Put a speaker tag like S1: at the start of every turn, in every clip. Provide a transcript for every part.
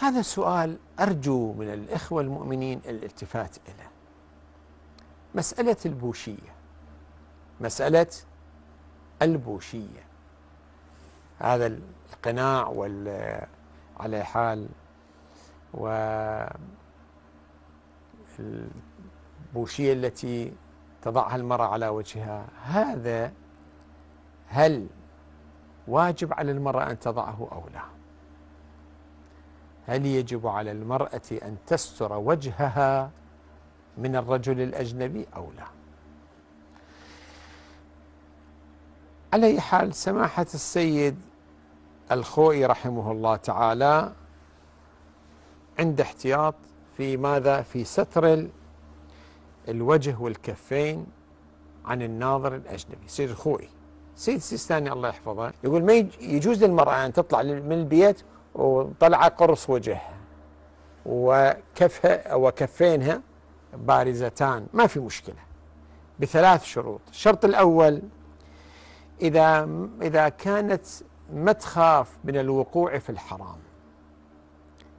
S1: هذا السؤال أرجو من الإخوة المؤمنين الالتفات إليه مسألة البوشية مسألة البوشية هذا القناع وال على حال و البوشية التي تضعها المرأة على وجهها هذا هل واجب على المرأة أن تضعه أو لا؟ هل يجب على المرأة أن تستر وجهها من الرجل الأجنبي أو لا على أي حال سماحة السيد الخوئي رحمه الله تعالى عند احتياط في ماذا في ستر الوجه والكفين عن الناظر الأجنبي سيد الخوئي سيد السيستاني الله يحفظه يقول ما يجوز للمرأة أن تطلع من البيت وطلع قرص وجهها وكفها وكفينها بارزتان ما في مشكلة بثلاث شروط الشرط الأول إذا إذا كانت ما تخاف من الوقوع في الحرام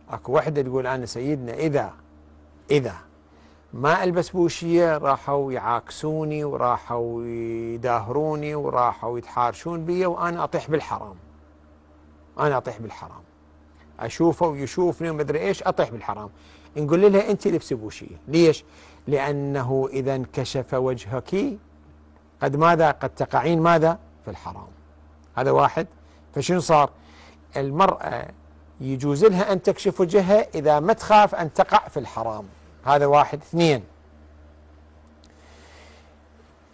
S1: اكو وحدة تقول أنا سيدنا إذا إذا ما ألبس بوشية راحوا يعاكسوني وراحوا يداهروني وراحوا يتحارشون بي وأنا أطيح بالحرام أنا أطيح بالحرام اشوفه ويشوفني ومدري ايش اطيح بالحرام نقول لها انت لبس بوشيه ليش لانه اذا انكشف وجهك قد ماذا قد تقعين ماذا في الحرام هذا واحد فشنو صار المرأة يجوز لها أن تكشف وجهها إذا ما تخاف أن تقع في الحرام هذا واحد اثنين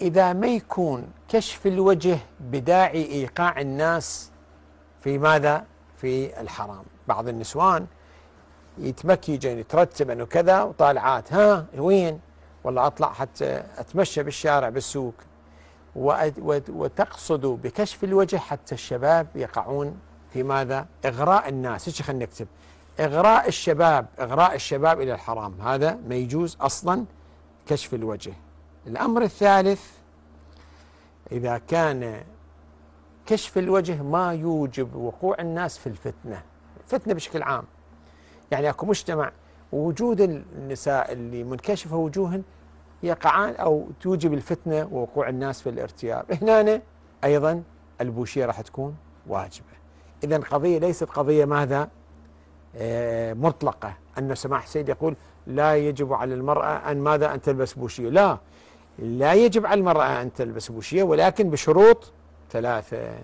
S1: إذا ما يكون كشف الوجه بداعي إيقاع الناس في ماذا في الحرام بعض النسوان يتمكيج يعني يترتب انه كذا وطالعات ها وين والله اطلع حتى اتمشى بالشارع بالسوق وتقصد بكشف الوجه حتى الشباب يقعون في ماذا؟ اغراء الناس، ايش خلينا نكتب؟ اغراء الشباب، اغراء الشباب الى الحرام، هذا ما يجوز اصلا كشف الوجه. الامر الثالث اذا كان كشف الوجه ما يوجب وقوع الناس في الفتنه. فتنة بشكل عام يعني أكو مجتمع وجود النساء اللي منكشفة وجوهن يقعان أو توجب الفتنة ووقوع الناس في الارتياب هنا أيضا البوشية راح تكون واجبة إذا قضية ليست قضية ماذا آه، مطلقة أن سماح سيد يقول لا يجب على المرأة أن ماذا أن تلبس بوشية لا لا يجب على المرأة أن تلبس بوشية ولكن بشروط ثلاثة